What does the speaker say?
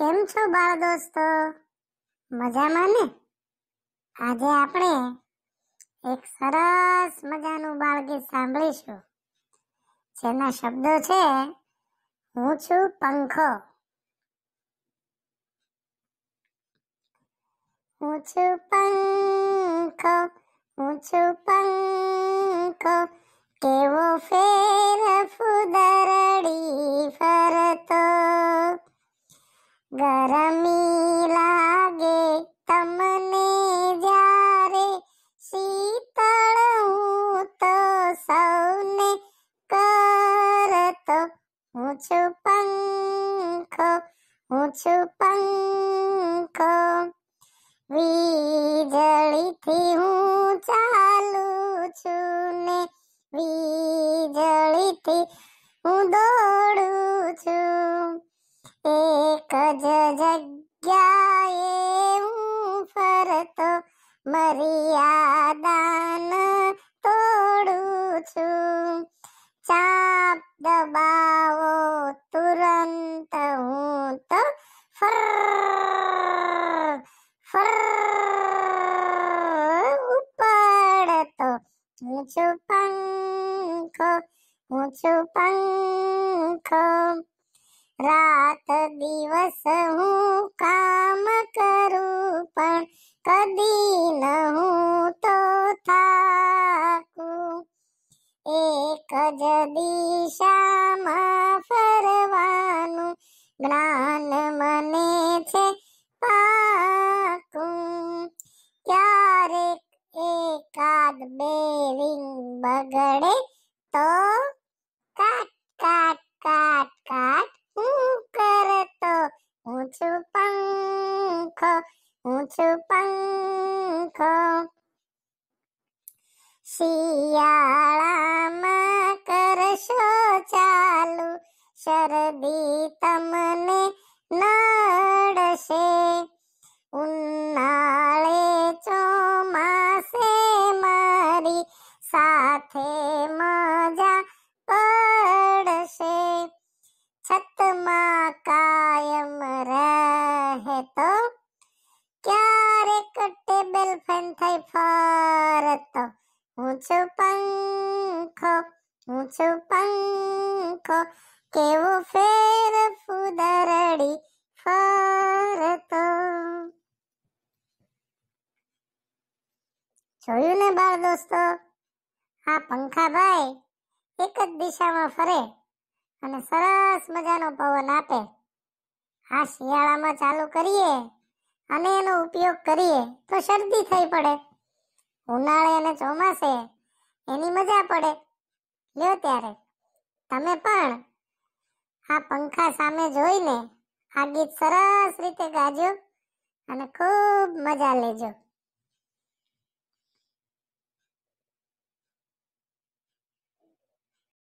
કેમ છો બાળ દોસ્તો મજામાં ને આજે આપણે એક સરસ મજાનું બાળગીત સાંભળીશું જેના શબ્દો છે હું છું પંખો હું છું પંખો હું છું પંખો કેવો ફેર હું છું પંખો વીજળીથી હું ચાલું છું ને વીજળીથી હું દોડું છું એક જ જગ્યાએ હું ફરતો મર્યાદાન તોડું છું છું પંખો હું છું પંખો રાત દિવસ હું કામ કરું પણ કદી ન હું તો થાકું એક જ દિશામાં ફરવાનું જ્ઞાન મને છે પાકું ક્યારેક એકાદ બે બગડે તો કાટ કાટ કાટ કાટ હું કરતો હું છું પંખો હું છું પંખો શિયાળામાં કરશો ચાલુ શરદી તમને સતમાં કાયમ રહે તો ક્યારેક ટેબલ ફેન થઈ ફરતો હું છું પંખો હું છું પંખો કેવો ફેર ફુદરડી ફરતો જોયું ને બાળ દોસ્તો આ ભાઈ એક જ દિશામાં ફરે અને સરસ મજાનો પવન આપે આ શિયાળામાં ચાલુ કરીએ અને એનો ઉપયોગ કરીએ તો શરદી થઈ પડે ઉનાળે અને ચોમાસે એની મજા પડે લ્યો ત્યારે તમે પણ આ પંખા સામે જોઈને આ ગીત સરસ રીતે ગાજો અને ખૂબ મજા લેજો